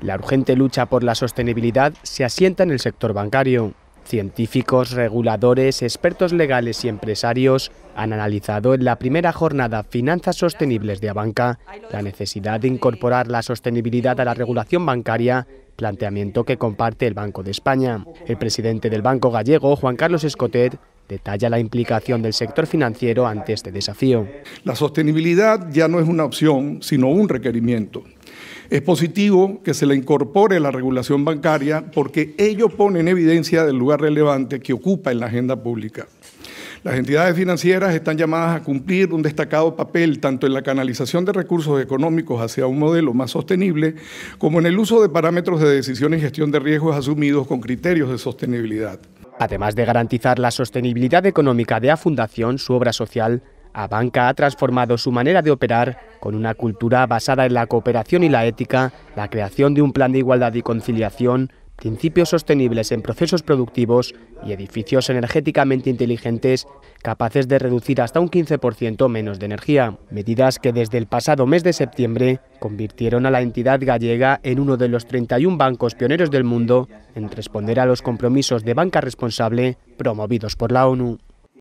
La urgente lucha por la sostenibilidad se asienta en el sector bancario. Científicos, reguladores, expertos legales y empresarios han analizado en la primera jornada Finanzas Sostenibles de Abanca la necesidad de incorporar la sostenibilidad a la regulación bancaria, planteamiento que comparte el Banco de España. El presidente del Banco Gallego, Juan Carlos Escotet, detalla la implicación del sector financiero ante este desafío. La sostenibilidad ya no es una opción, sino un requerimiento. Es positivo que se le incorpore la regulación bancaria porque ello pone en evidencia del lugar relevante que ocupa en la agenda pública. Las entidades financieras están llamadas a cumplir un destacado papel tanto en la canalización de recursos económicos hacia un modelo más sostenible como en el uso de parámetros de decisión y gestión de riesgos asumidos con criterios de sostenibilidad. Además de garantizar la sostenibilidad económica de la Fundación, su obra social Abanca ha transformado su manera de operar con una cultura basada en la cooperación y la ética, la creación de un plan de igualdad y conciliación, principios sostenibles en procesos productivos y edificios energéticamente inteligentes capaces de reducir hasta un 15% menos de energía, medidas que desde el pasado mes de septiembre convirtieron a la entidad gallega en uno de los 31 bancos pioneros del mundo en responder a los compromisos de banca responsable promovidos por la ONU.